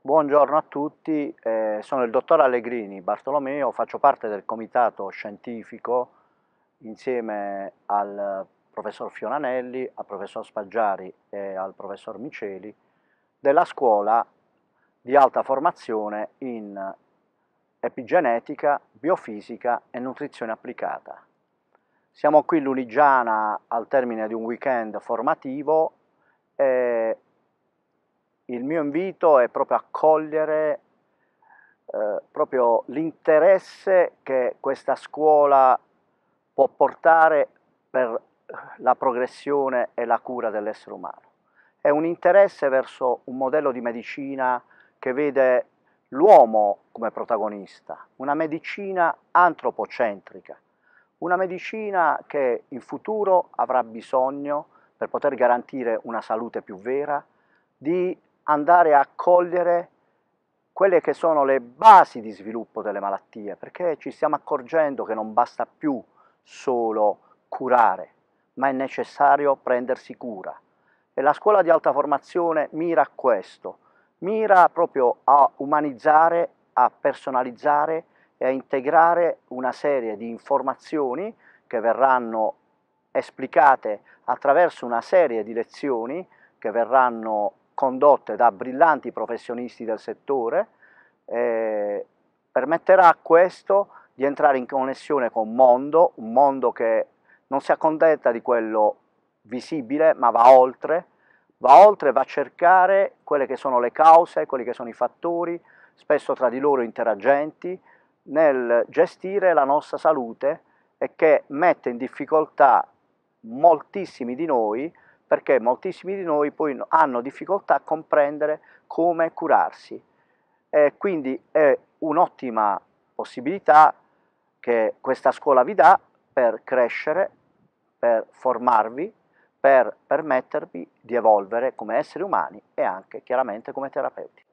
Buongiorno a tutti, eh, sono il dottor Allegrini Bartolomeo, faccio parte del comitato scientifico insieme al professor Fionanelli, al professor Spaggiari e al professor Miceli della scuola di alta formazione in epigenetica, biofisica e nutrizione applicata. Siamo qui in Lunigiana al termine di un weekend formativo il mio invito è proprio accogliere eh, l'interesse che questa scuola può portare per la progressione e la cura dell'essere umano. È un interesse verso un modello di medicina che vede l'uomo come protagonista, una medicina antropocentrica, una medicina che in futuro avrà bisogno, per poter garantire una salute più vera, di andare a cogliere quelle che sono le basi di sviluppo delle malattie, perché ci stiamo accorgendo che non basta più solo curare, ma è necessario prendersi cura. E la scuola di alta formazione mira a questo, mira proprio a umanizzare, a personalizzare e a integrare una serie di informazioni che verranno esplicate attraverso una serie di lezioni che verranno condotte da brillanti professionisti del settore, eh, permetterà a questo di entrare in connessione con un mondo, un mondo che non si accontenta di quello visibile, ma va oltre, va oltre, va a cercare quelle che sono le cause, quelli che sono i fattori, spesso tra di loro interagenti, nel gestire la nostra salute e che mette in difficoltà moltissimi di noi perché moltissimi di noi poi hanno difficoltà a comprendere come curarsi. E quindi è un'ottima possibilità che questa scuola vi dà per crescere, per formarvi, per permettervi di evolvere come esseri umani e anche chiaramente come terapeuti.